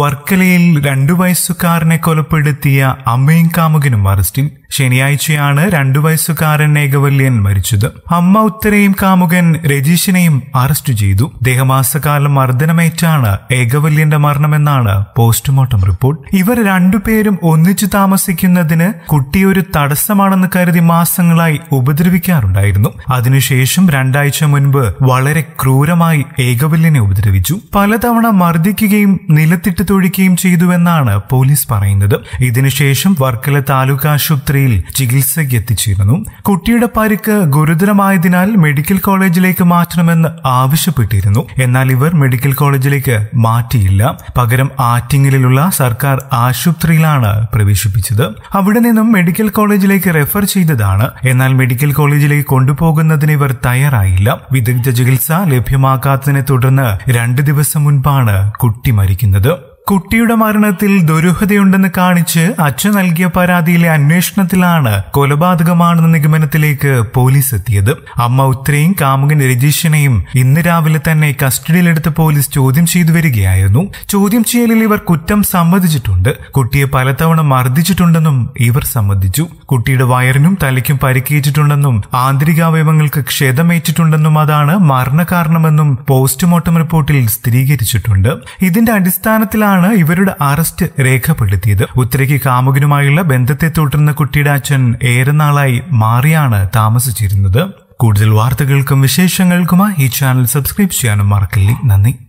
വർക്കലയിൽ രണ്ടു വയസ്സുകാരനെ കൊലപ്പെടുത്തിയ അമ്മയും കാമുകനും അറസ്റ്റിൽ ശനിയാഴ്ചയാണ് രണ്ടു വയസ്സുകാരൻ ഏകവല്യൻ മരിച്ചത് അമ്മ ഉത്തരയും കാമുകൻ രജീഷിനെയും അറസ്റ്റ് ചെയ്തു ദേഹമാസകാലം മർദ്ദനമേറ്റാണ് ഏകവല്യന്റെ മരണമെന്നാണ് പോസ്റ്റ്മോർട്ടം റിപ്പോർട്ട് ഇവർ രണ്ടുപേരും ഒന്നിച്ചു താമസിക്കുന്നതിന് കുട്ടിയൊരു തടസ്സമാണെന്ന് കരുതി മാസങ്ങളായി ഉപദ്രവിക്കാറുണ്ടായിരുന്നു അതിനുശേഷം രണ്ടാഴ്ച മുൻപ് വളരെ ക്രൂരമായി ഏകവല്യനെ ഉപദ്രവിച്ചു പലതവണ മർദ്ദിക്കുകയും നിലത്തിട്ട് രക്തത്തൊഴിക്കുകയും ചെയ്തുവെന്നാണ് പോലീസ് പറയുന്നത് ഇതിനുശേഷം വർക്കല താലൂക്ക് ആശുപത്രിയിൽ ചികിത്സയ്ക്ക് എത്തിച്ചിരുന്നു കുട്ടിയുടെ പരിക്ക് ഗുരുതരമായതിനാൽ മെഡിക്കൽ കോളേജിലേക്ക് മാറ്റണമെന്ന് ആവശ്യപ്പെട്ടിരുന്നു എന്നാൽ ഇവർ മെഡിക്കൽ കോളേജിലേക്ക് മാറ്റിയില്ല പകരം ആറ്റിങ്ങലിലുള്ള സർക്കാർ ആശുപത്രിയിലാണ് പ്രവേശിപ്പിച്ചത് അവിടെ നിന്നും മെഡിക്കൽ കോളേജിലേക്ക് റെഫർ ചെയ്തതാണ് എന്നാൽ മെഡിക്കൽ കോളേജിലേക്ക് കൊണ്ടുപോകുന്നതിന് ഇവർ തയ്യാറായില്ല വിദഗ്ധ ചികിത്സ ലഭ്യമാക്കാത്തതിനെ തുടർന്ന് രണ്ട് ദിവസം മുൻപാണ് കുട്ടി മരിക്കുന്നത് കുട്ടിയുടെ മരണത്തിൽ ദുരൂഹതയുണ്ടെന്ന് കാണിച്ച് അച്ഛൻ നൽകിയ പരാതിയിലെ അന്വേഷണത്തിലാണ് കൊലപാതകമാണെന്ന നിഗമനത്തിലേക്ക് പോലീസ് എത്തിയത് അമ്മ ഉത്രയും കാമുകൻ രജീഷിനെയും ഇന്ന് രാവിലെ തന്നെ കസ്റ്റഡിയിലെടുത്ത് പോലീസ് ചോദ്യം ചെയ്തു വരികയായിരുന്നു ചോദ്യം ചെയ്യലിൽ ഇവർ കുറ്റം സമ്മതിച്ചിട്ടുണ്ട് കുട്ടിയെ പലതവണ മർദ്ദിച്ചിട്ടുണ്ടെന്നും ഇവർ സമ്മതിച്ചു കുട്ടിയുടെ വയറിനും തലയ്ക്കും പരിക്കേറ്റിട്ടുണ്ടെന്നും ആന്തരികാവയവങ്ങൾക്ക് ക്ഷതമേറ്റിട്ടുണ്ടെന്നും അതാണ് മരണകാരണമെന്നും പോസ്റ്റ്മോർട്ടം റിപ്പോർട്ടിൽ സ്ഥിരീകരിച്ചിട്ടുണ്ട് ഇതിന്റെ അടിസ്ഥാനത്തിലാണ് എന്നാണ് ഇവരുടെ അറസ്റ്റ് രേഖപ്പെടുത്തിയത് ഉത്തരയ്ക്ക് കാമുകനുമായുള്ള ബന്ധത്തെ തുടർന്ന് കുട്ടിയുടെ അച്ഛൻ ഏറെ നാളായി മാറിയാണ് താമസിച്ചിരുന്നത് കൂടുതൽ വാർത്തകൾക്കും വിശേഷങ്ങൾക്കുമായി ഈ ചാനൽ സബ്സ്ക്രൈബ് ചെയ്യാനും മറക്കില്ല നന്ദി